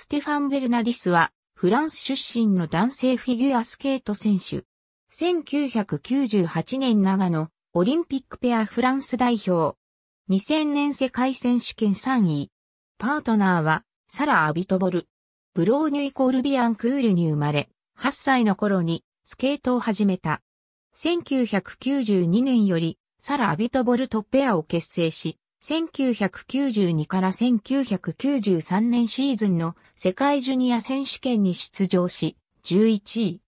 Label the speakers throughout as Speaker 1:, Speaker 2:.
Speaker 1: ステファン・ベルナディスは、フランス出身の男性フィギュアスケート選手。1998年長野、オリンピックペアフランス代表。2000年世界選手権3位。パートナーは、サラ・アビトボル。ブローニュイコールビアンクールに生まれ、8歳の頃にスケートを始めた。1992年より、サラ・アビトボルとペアを結成し、1992から1993年シーズンの世界ジュニア選手権に出場し、11位。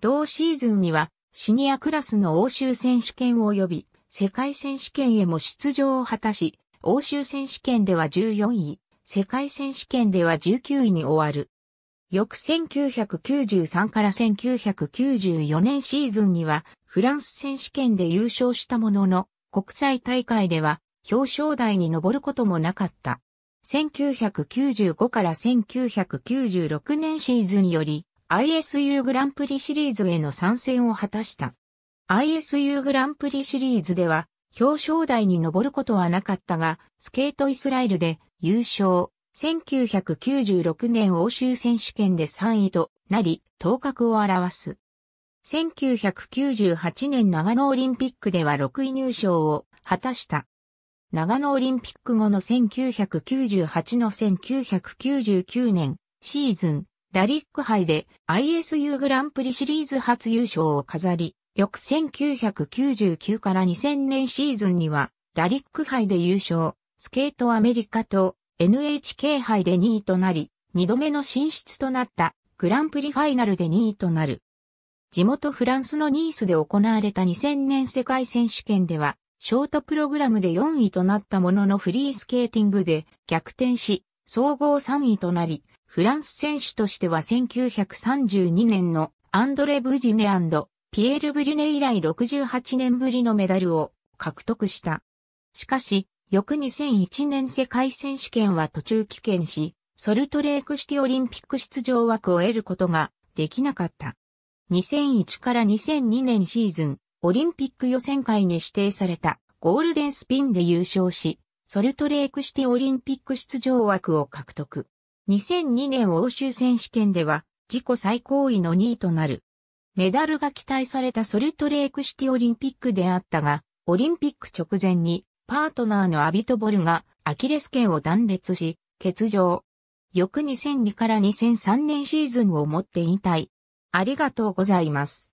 Speaker 1: 同シーズンにはシニアクラスの欧州選手権及び世界選手権へも出場を果たし、欧州選手権では14位、世界選手権では19位に終わる。翌1993から1994年シーズンにはフランス選手権で優勝したものの、国際大会では表彰台に上ることもなかった。1995から1996年シーズンより ISU グランプリシリーズへの参戦を果たした。ISU グランプリシリーズでは表彰台に上ることはなかったが、スケートイスラエルで優勝、1996年欧州選手権で3位となり、頭角を表す。1998年長野オリンピックでは6位入賞を果たした。長野オリンピック後の1998の1999年シーズン、ラリック杯で ISU グランプリシリーズ初優勝を飾り、翌1999から2000年シーズンには、ラリック杯で優勝、スケートアメリカと NHK 杯で2位となり、2度目の進出となったグランプリファイナルで2位となる。地元フランスのニースで行われた2000年世界選手権では、ショートプログラムで4位となったもののフリースケーティングで逆転し、総合3位となり、フランス選手としては1932年のアンドレ・ブリュネピエール・ブリュネ以来68年ぶりのメダルを獲得した。しかし、翌2001年世界選手権は途中棄権し、ソルトレークシティオリンピック出場枠を得ることができなかった。2001から2002年シーズン、オリンピック予選会に指定されたゴールデンスピンで優勝し、ソルトレークシティオリンピック出場枠を獲得。2002年欧州選手権では自己最高位の2位となる。メダルが期待されたソルトレークシティオリンピックであったが、オリンピック直前にパートナーのアビトボルがアキレス腱を断裂し、欠場。翌2002から2003年シーズンをもって引退。ありがとうございます。